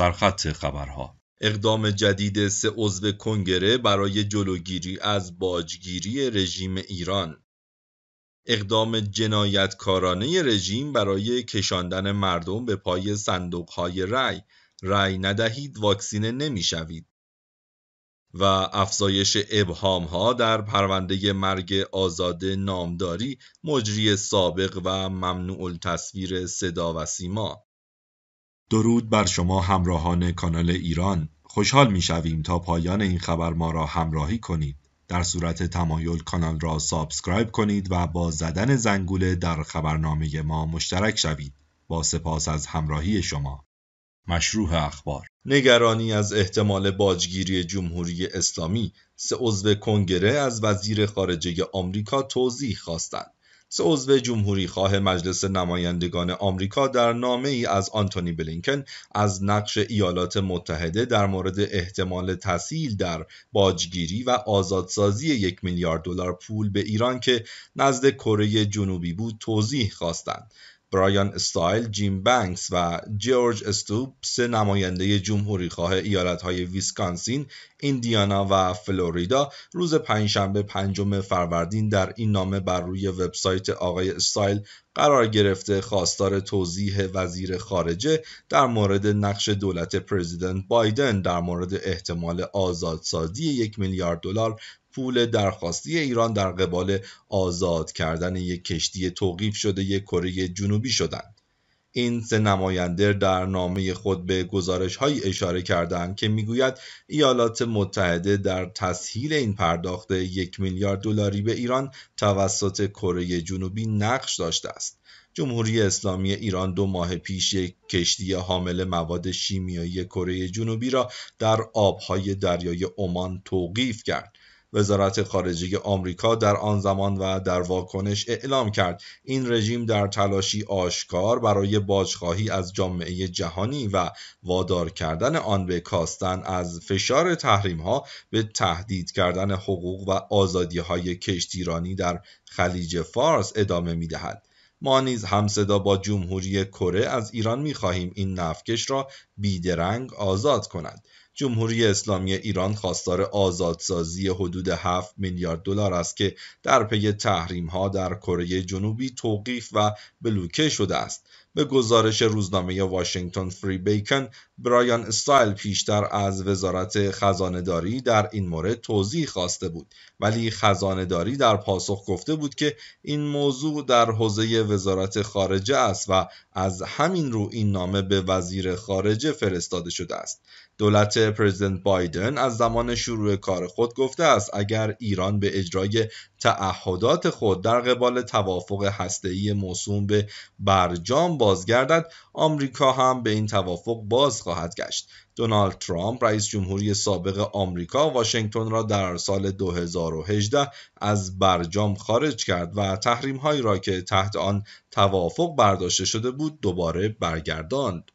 سرخط خبرها اقدام جدید سه عضو کنگره برای جلوگیری از باجگیری رژیم ایران اقدام جنایتکارانه رژیم برای کشاندن مردم به پای صندوقهای رأی رأی ندهید واکسینه نمیشوید و افزایش ابهام ها در پرونده مرگ آزاده نامداری مجری سابق و ممنوع تصویر صدا و سیما درود بر شما همراهان کانال ایران خوشحال می شویم تا پایان این خبر ما را همراهی کنید در صورت تمایل کانال را سابسکرایب کنید و با زدن زنگوله در خبرنامه ما مشترک شوید با سپاس از همراهی شما مشروع اخبار نگرانی از احتمال باجگیری جمهوری اسلامی سه عضو کنگره از وزیر خارجه آمریکا توضیح خواستند سه عضو جمهوری خواه مجلس نمایندگان آمریکا در نامه ای از آنتونی بلینکن از نقش ایالات متحده در مورد احتمال تسهیل در باجگیری و آزادسازی یک میلیارد دلار پول به ایران که نزد کره جنوبی بود توضیح خواستند برایان استایل، جیم بنکس و جورج استوپ سه نماینده ایالت ایالتهای ویسکانسین، ایندیانا و فلوریدا روز پنجشنبه پنجم فروردین در این نامه بر روی وبسایت آقای استایل قرار گرفته خواستار توضیح وزیر خارجه در مورد نقش دولت پرزیدنت بایدن در مورد احتمال آزادسازی یک میلیارد دلار پول درخواستی ایران در قبال آزاد کردن یک کشتی توقیف شده یک کره جنوبی شدند این سه نماینده در نامه خود به گزارش اشاره کردند که میگوید ایالات متحده در تسهیل این پرداخت یک میلیارد دلاری به ایران توسط کره جنوبی نقش داشته است جمهوری اسلامی ایران دو ماه پیش یک کشتی حامل مواد شیمیایی کره جنوبی را در آبهای دریای عمان توقیف کرد وزارت خارجه آمریکا در آن زمان و در واکنش اعلام کرد این رژیم در تلاشی آشکار برای باجخواهی از جامعه جهانی و وادار کردن آن به کاستن از فشار تحریم ها به تهدید کردن حقوق و آزادی های کشتیرانی در خلیج فارس ادامه می دهد. ما نیز همصدا با جمهوری کره از ایران می خواهیم این نفکش را بیدرنگ آزاد کند. جمهوری اسلامی ایران خواستار آزادسازی حدود 7 میلیارد دلار است که در پی تحریم ها در کره جنوبی توقیف و بلوکه شده است به گزارش روزنامه واشنگتن فری بیکن برایان استایل پیشتر از وزارت خزانهداری در این مورد توضیح خواسته بود ولی خزانهداری در پاسخ گفته بود که این موضوع در حوزه وزارت خارجه است و از همین رو این نامه به وزیر خارجه فرستاده شده است دولت پرزیدنت بایدن از زمان شروع کار خود گفته است اگر ایران به اجرای تعهدات خود در قبال توافق هسته‌ای موسوم به برجام بازگردد آمریکا هم به این توافق باز خواهد گشت دونالد ترامپ رئیس جمهوری سابق آمریکا واشنگتن را در سال 2018 از برجام خارج کرد و تحریم هایی را که تحت آن توافق برداشته شده بود دوباره برگرداند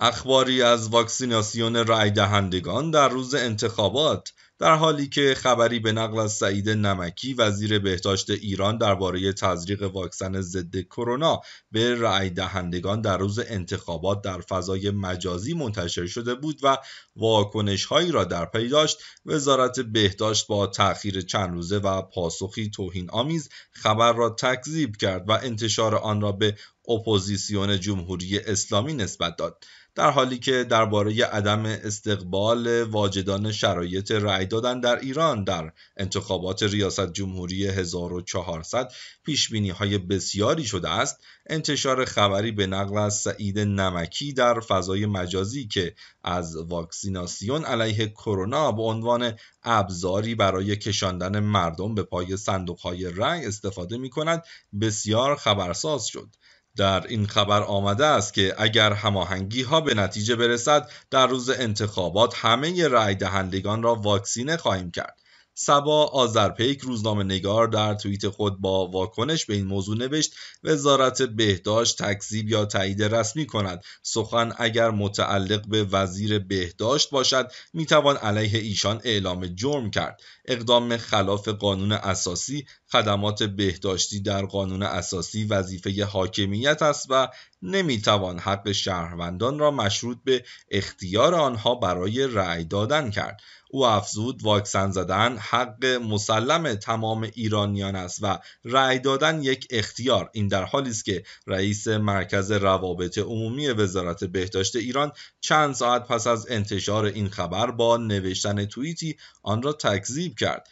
اخباری از واکسیناسیون رای دهندگان در روز انتخابات در حالی که خبری به نقل از سعید نمکی وزیر بهداشت ایران درباره تزریق واکسن ضد کرونا به رأی دهندگان در روز انتخابات در فضای مجازی منتشر شده بود و واکنش هایی را در پی داشت وزارت بهداشت با تأخیر چند روزه و پاسخی توهین آمیز خبر را تکذیب کرد و انتشار آن را به اپوزیسیون جمهوری اسلامی نسبت داد در حالی که درباره عدم استقبال واجدان شرایط رأی دادن در ایران در انتخابات ریاست جمهوری 1400 پیش بینی های بسیاری شده است انتشار خبری به نقل از سعید نمکی در فضای مجازی که از واکسیناسیون علیه کرونا به عنوان ابزاری برای کشاندن مردم به پای صندوق های رأی استفاده می کند بسیار خبرساز شد در این خبر آمده است که اگر هماهنگی ها به نتیجه برسد در روز انتخابات همه رای دهندگان را واکسینه خواهیم کرد سبا آذرپیک روزنامه نگار در توییت خود با واکنش به این موضوع نوشت وزارت بهداشت تکذیب یا تایید رسمی کند سخن اگر متعلق به وزیر بهداشت باشد میتوان علیه ایشان اعلام جرم کرد اقدام خلاف قانون اساسی خدمات بهداشتی در قانون اساسی وظیفه حاکمیت است و نمیتوان حق شهروندان را مشروط به اختیار آنها برای رأی دادن کرد او افزود واکسن زدن حق مسلم تمام ایرانیان است و رأی دادن یک اختیار این در حالی است که رئیس مرکز روابط عمومی وزارت بهداشت ایران چند ساعت پس از انتشار این خبر با نوشتن توییتی آن را تکذیب تاکید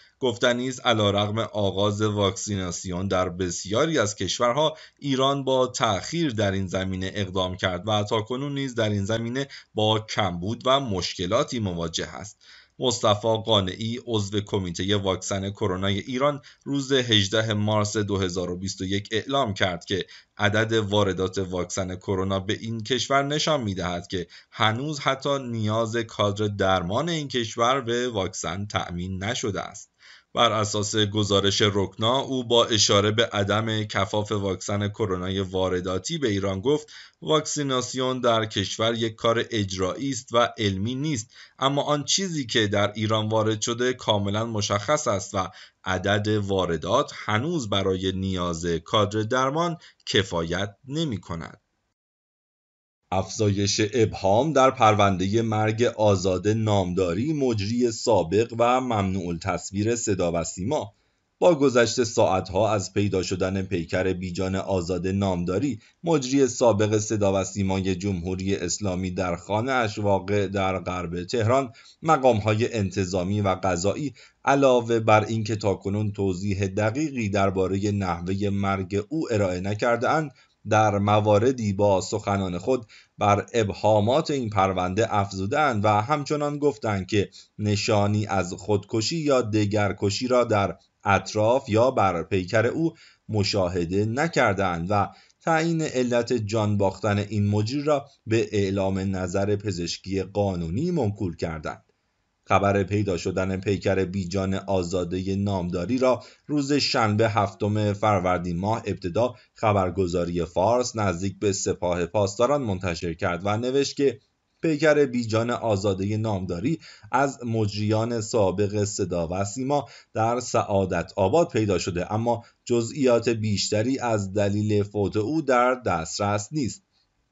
کرد نیز علیرغم آغاز واکسیناسیون در بسیاری از کشورها ایران با تأخیر در این زمینه اقدام کرد و تاکنون نیز در این زمینه با کمبود و مشکلاتی مواجه است مصطفی قانعی عضو کمیته واکسن کرونا ایران روز 18 مارس 2021 اعلام کرد که عدد واردات واکسن کرونا به این کشور نشان میدهد که هنوز حتی نیاز کادر درمان این کشور به واکسن تأمین نشده است. بر اساس گزارش رکنا او با اشاره به عدم کفاف واکسن کرونا وارداتی به ایران گفت واکسیناسیون در کشور یک کار اجرایی است و علمی نیست اما آن چیزی که در ایران وارد شده کاملا مشخص است و عدد واردات هنوز برای نیاز کادر درمان کفایت نمی کند. افزایش ابهام در پرونده مرگ آزاد نامداری مجری سابق و ممنوع تصویر صدا و سیما با گذشت ساعتها از پیدا شدن پیکر بیجان آزاد نامداری مجری سابق صدا و سیمای جمهوری اسلامی در خانه اش واقع در غرب تهران های انتظامی و قضایی علاوه بر اینکه تاکنون توضیح دقیقی درباره نحوه مرگ او ارائه نکردهاند در مواردی با سخنان خود بر ابهامات این پرونده افزودند و همچنان گفتند که نشانی از خودکشی یا دگرکشی را در اطراف یا بر پیکر او مشاهده نکردند و تعیین علت جان باختن این مجری را به اعلام نظر پزشکی قانونی منکول کردند خبر پیدا شدن پیکر بیجان آزاده نامداری را روز شنبه هفتم فروردین ماه ابتدا خبرگزاری فارس نزدیک به سپاه پاسداران منتشر کرد و نوشت که پیکر بیجان آزاده نامداری از مجریان سابق صدا و سیما در سعادت آباد پیدا شده اما جزئیات بیشتری از دلیل فوت او در دسترس نیست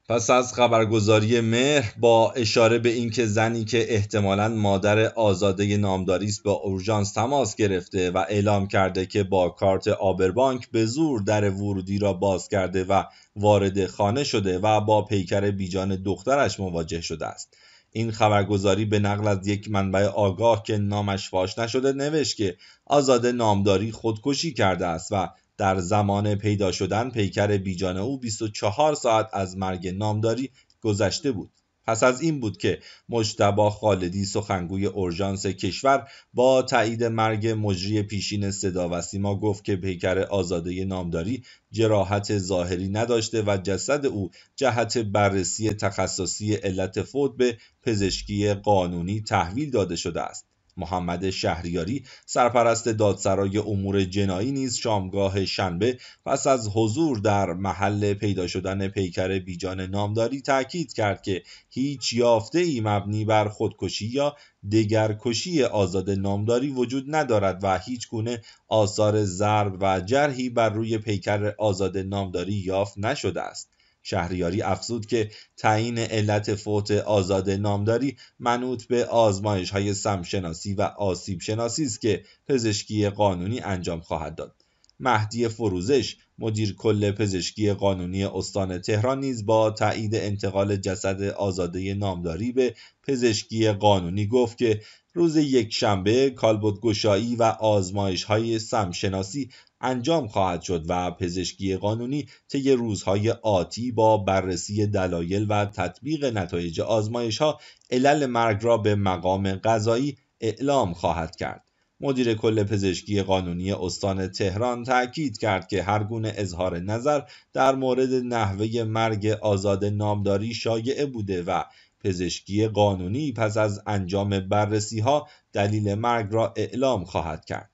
پس از خبرگزاری مهر با اشاره به اینکه زنی که احتمالا مادر آزاده نامداری است با اورژانس تماس گرفته و اعلام کرده که با کارت آبربانک به زور در ورودی را باز کرده و وارد خانه شده و با پیکر بیجان دخترش مواجه شده است این خبرگزاری به نقل از یک منبع آگاه که نامش فاش نشده نوشت که آزاد نامداری خودکشی کرده است و در زمان پیدا شدن پیکر بیجان او 24 ساعت از مرگ نامداری گذشته بود پس از این بود که مجتبا خالدی سخنگوی اورژانس کشور با تایید مرگ مجری پیشین صدا و سیما گفت که پیکر آزاده نامداری جراحت ظاهری نداشته و جسد او جهت بررسی تخصصی علت فوت به پزشکی قانونی تحویل داده شده است محمد شهریاری سرپرست دادسرای امور جنایی نیز شامگاه شنبه پس از حضور در محل پیدا شدن پیکر بیجان نامداری تاکید کرد که هیچ یافته ای مبنی بر خودکشی یا دگرکشی آزاد نامداری وجود ندارد و هیچ گونه آثار ضرب و جرحی بر روی پیکر آزاد نامداری یافت نشده است شهریاری افزود که تعیین علت فوت آزاد نامداری منوط به آزمایش های سمشناسی و آسیب شناسی است که پزشکی قانونی انجام خواهد داد مهدی فروزش مدیر کل پزشکی قانونی استان تهران نیز با تایید انتقال جسد آزاده نامداری به پزشکی قانونی گفت که روز یک شنبه کالبدگشایی و آزمایش های سمشناسی انجام خواهد شد و پزشکی قانونی طی روزهای آتی با بررسی دلایل و تطبیق نتایج آزمایش ها علل مرگ را به مقام قضایی اعلام خواهد کرد. مدیر کل پزشکی قانونی استان تهران تاکید کرد که هر گونه اظهار نظر در مورد نحوه مرگ آزاد نامداری شایعه بوده و پزشکی قانونی پس از انجام بررسی ها دلیل مرگ را اعلام خواهد کرد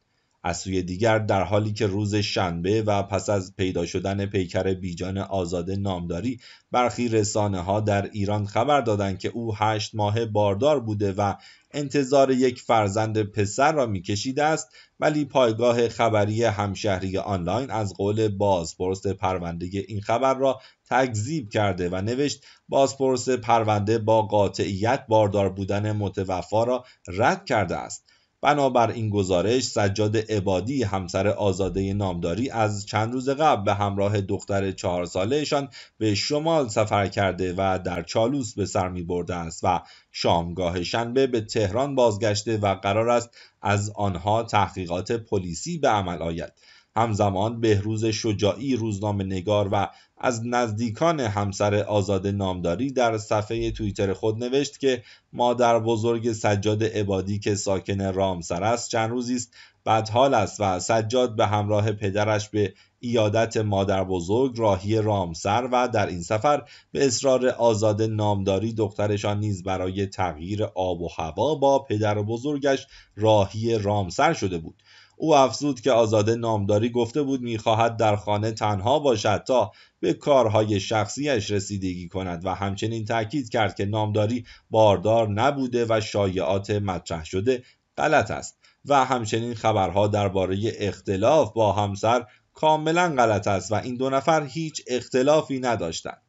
از سوی دیگر در حالی که روز شنبه و پس از پیدا شدن پیکر بیجان آزاده نامداری برخی رسانه ها در ایران خبر دادند که او هشت ماه باردار بوده و انتظار یک فرزند پسر را میکشیده است ولی پایگاه خبری همشهری آنلاین از قول بازپرس پرونده این خبر را تکذیب کرده و نوشت بازپرس پرونده با قاطعیت باردار بودن متوفا را رد کرده است بنابر این گزارش سجاد عبادی همسر آزاده نامداری از چند روز قبل به همراه دختر چهار سالهشان به شمال سفر کرده و در چالوس به سر می برده است و شامگاه شنبه به تهران بازگشته و قرار است از آنها تحقیقات پلیسی به عمل آید همزمان بهروز شجاعی روزنامه نگار و از نزدیکان همسر آزاد نامداری در صفحه توییتر خود نوشت که مادر بزرگ سجاد عبادی که ساکن رامسر است چند روزی است بدحال است و سجاد به همراه پدرش به ایادت مادر بزرگ راهی رامسر و در این سفر به اصرار آزاد نامداری دخترشان نیز برای تغییر آب و هوا با پدر بزرگش راهی رامسر شده بود او افزود که آزاده نامداری گفته بود میخواهد در خانه تنها باشد تا به کارهای شخصیش رسیدگی کند و همچنین تاکید کرد که نامداری باردار نبوده و شایعات مطرح شده غلط است و همچنین خبرها درباره اختلاف با همسر کاملا غلط است و این دو نفر هیچ اختلافی نداشتند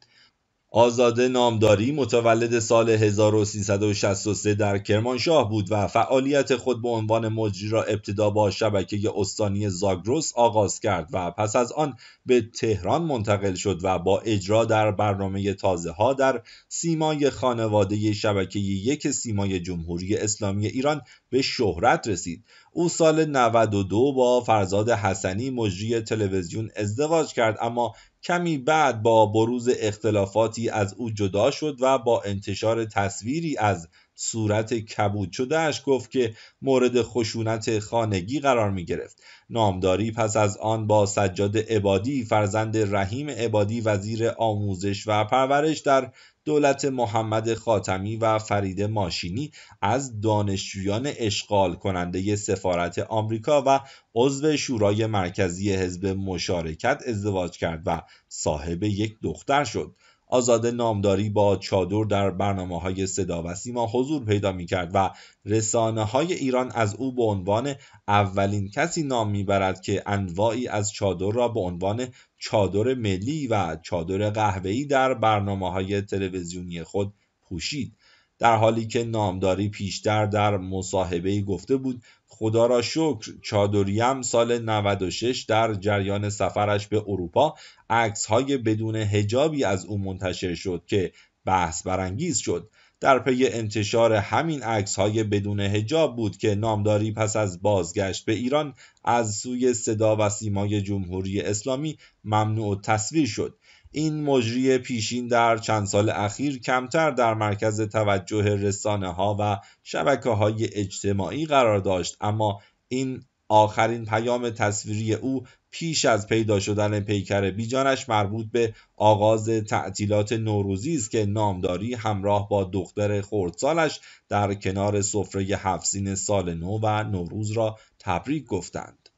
آزاده نامداری متولد سال 1363 در کرمانشاه بود و فعالیت خود به عنوان مجری را ابتدا با شبکه استانی زاگروس آغاز کرد و پس از آن به تهران منتقل شد و با اجرا در برنامه تازه ها در سیمای خانواده شبکه یک سیمای جمهوری اسلامی ایران به شهرت رسید او سال 92 با فرزاد حسنی مجری تلویزیون ازدواج کرد اما کمی بعد با بروز اختلافاتی از او جدا شد و با انتشار تصویری از صورت کبود شدهش گفت که مورد خشونت خانگی قرار می گرفت نامداری پس از آن با سجاد عبادی فرزند رحیم عبادی وزیر آموزش و پرورش در دولت محمد خاتمی و فرید ماشینی از دانشجویان اشغال کننده سفارت آمریکا و عضو شورای مرکزی حزب مشارکت ازدواج کرد و صاحب یک دختر شد آزاده نامداری با چادر در برنامه های صدا و سیما حضور پیدا می کرد و رسانه های ایران از او به عنوان اولین کسی نام برد که انواعی از چادر را به عنوان چادر ملی و چادر قهوه‌ای در برنامه های تلویزیونی خود پوشید در حالی که نامداری پیشتر در مصاحبه گفته بود خدا را شکر چادریم سال 96 در جریان سفرش به اروپا عکس های بدون هجابی از او منتشر شد که بحث برانگیز شد در پی انتشار همین عکس های بدون هجاب بود که نامداری پس از بازگشت به ایران از سوی صدا و سیمای جمهوری اسلامی ممنوع تصویر شد این مجری پیشین در چند سال اخیر کمتر در مرکز توجه رسانه ها و شبکه های اجتماعی قرار داشت اما این آخرین پیام تصویری او پیش از پیدا شدن پیکر بیجانش مربوط به آغاز تعطیلات نوروزی است که نامداری همراه با دختر خردسالش در کنار سفره هفسین سال نو و نوروز را تبریک گفتند